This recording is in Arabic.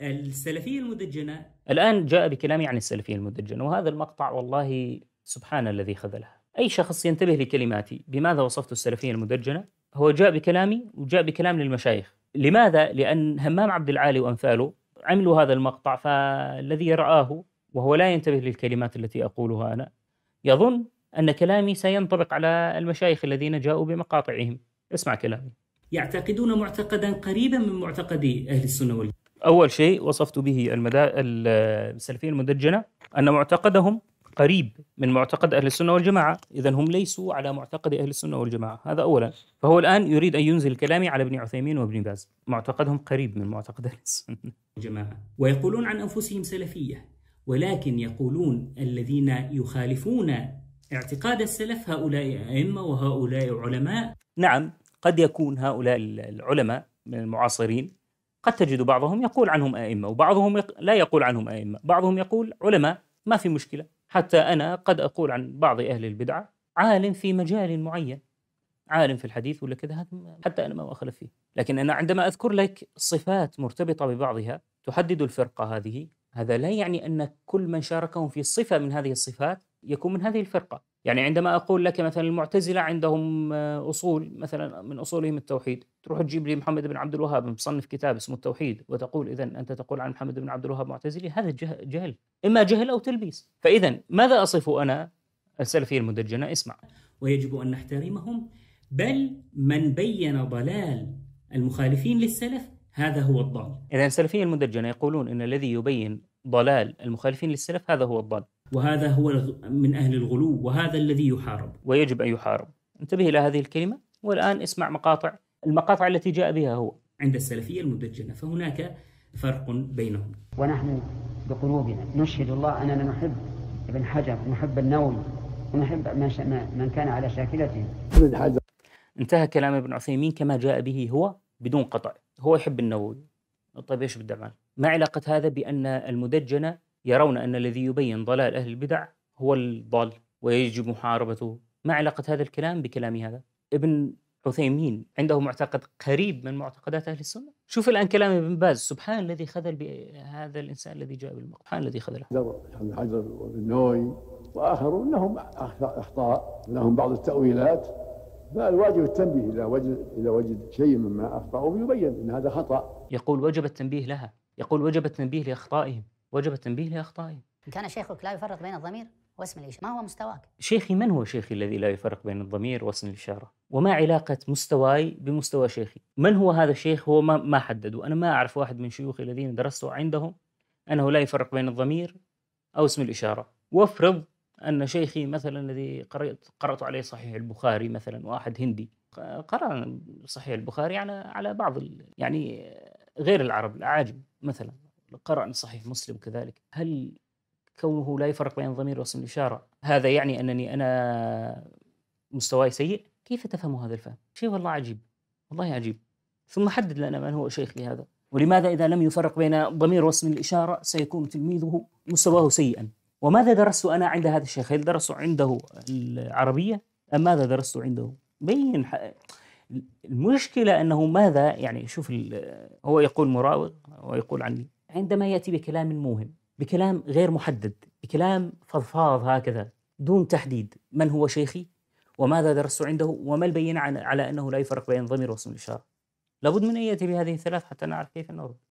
السلفية المدجنة الآن جاء بكلامي عن السلفية المدجنة وهذا المقطع والله سبحان الذي خذلها أي شخص ينتبه لكلماتي بماذا وصفت السلفية المدجنة هو جاء بكلامي وجاء بكلام للمشايخ لماذا؟ لأن همام عبد العالي وأمثاله عملوا هذا المقطع فالذي رآه وهو لا ينتبه للكلمات التي أقولها أنا يظن أن كلامي سينطبق على المشايخ الذين جاءوا بمقاطعهم اسمع كلامي يعتقدون معتقدا قريبا من معتقد أهل السنة والجماعة أول شيء وصفت به المدا... السلفية المدجنة أن معتقدهم قريب من معتقد أهل السنة والجماعة إذا هم ليسوا على معتقد أهل السنة والجماعة هذا أولا فهو الآن يريد أن ينزل كلامي على ابن عثيمين وابن باز معتقدهم قريب من معتقد أهل السنة والجماعة ويقولون عن أنفسهم سلفية ولكن يقولون الذين يخالفون اعتقاد السلف هؤلاء أئمة وهؤلاء علماء نعم قد يكون هؤلاء العلماء من المعاصرين قد تجد بعضهم يقول عنهم ائمه وبعضهم لا يقول عنهم ائمه، بعضهم يقول علماء ما في مشكله، حتى انا قد اقول عن بعض اهل البدعه عالم في مجال معين عالم في الحديث ولا كذا هذا حتى انا ما اخالف فيه، لكن انا عندما اذكر لك صفات مرتبطه ببعضها تحدد الفرقه هذه، هذا لا يعني ان كل من شاركهم في صفه من هذه الصفات يكون من هذه الفرقه، يعني عندما أقول لك مثلا المعتزلة عندهم آه، أصول مثلا من أصولهم التوحيد تروح تجيب لي محمد بن عبد الوهاب مصنف كتاب اسمه التوحيد وتقول إذا أنت تقول عن محمد بن عبد الوهاب معتزلي هذا جهل إما جهل أو تلبيس فإذا ماذا أصف أنا السلفية المدجنة اسمع ويجب أن نحترمهم بل من بين ضلال المخالفين للسلف هذا هو الضال إذا السلفية المدجنة يقولون أن الذي يبين ضلال المخالفين للسلف هذا هو الضال وهذا هو من أهل الغلو وهذا الذي يحارب ويجب أن يحارب انتبه إلى هذه الكلمة والآن اسمع مقاطع المقاطع التي جاء بها هو عند السلفية المدجنة فهناك فرق بينهم ونحن بقلوبنا نشهد الله أننا نحب ابن حجر ونحب النووي ونحب من كان على شاكلته ابن حجر انتهى كلام ابن عثيمين كما جاء به هو بدون قطع هو يحب النووي طيب ايش بدي اعمل؟ ما علاقة هذا بأن المدجنة يرون أن الذي يبين ضلال أهل البدع هو الضال ويجب محاربته ما علاقة هذا الكلام بكلامي هذا ابن عثيمين عنده معتقد قريب من معتقدات أهل السنة شوف الآن كلام ابن باز سبحان الذي خذل هذا الإنسان الذي جاء بالمقام سبحان الذي خذله ابن حجر نوي وآخرون لهم أخطاء لهم بعض التأويلات فالواجب التنبيه إذا وجد إذا وجد شيء مما أخطأوا يبين أن هذا خطأ يقول وجب التنبيه لها يقول وجب التنبيه لأخطائهم وجب التنبيه ان كان شيخك لا يفرق بين الضمير واسم الإشارة ما هو مستواك؟ شيخي من هو شيخي الذي لا يفرق بين الضمير واسم الإشارة؟ وما علاقة مستواي بمستوى شيخي؟ من هو هذا الشيخ؟ هو ما, ما حددوا أنا ما أعرف واحد من شيوخي الذين درست عندهم أنه لا يفرق بين الضمير أو اسم الإشارة وافرض أن شيخي مثلا الذي قرأت قرأت عليه صحيح البخاري مثلا واحد هندي قرأ صحيح البخاري على على بعض يعني غير العرب الأعاجم مثلا قرأ من صحيح مسلم كذلك هل كونه لا يفرق بين الضمير واسم الإشارة هذا يعني أنني أنا مستواي سيء كيف تفهم هذا الفهم شيء والله عجيب والله عجيب ثم حدد لنا من هو شيخي هذا ولماذا إذا لم يفرق بين ضمير واسم الإشارة سيكون تلميذه مستواه سيئا وماذا درست أنا عند هذا الشيخ هل درست عنده العربية أم ماذا درست عنده بين المشكلة أنه ماذا يعني شوف هو يقول مراوغ ويقول عني عندما يأتي بكلام موهم بكلام غير محدد بكلام فضفاض هكذا دون تحديد من هو شيخي وماذا درست عنده وما البينة على أنه لا يفرق بين ضمير واسم الإشارة لابد من أن يأتي بهذه الثلاث حتى نعرف كيف نرد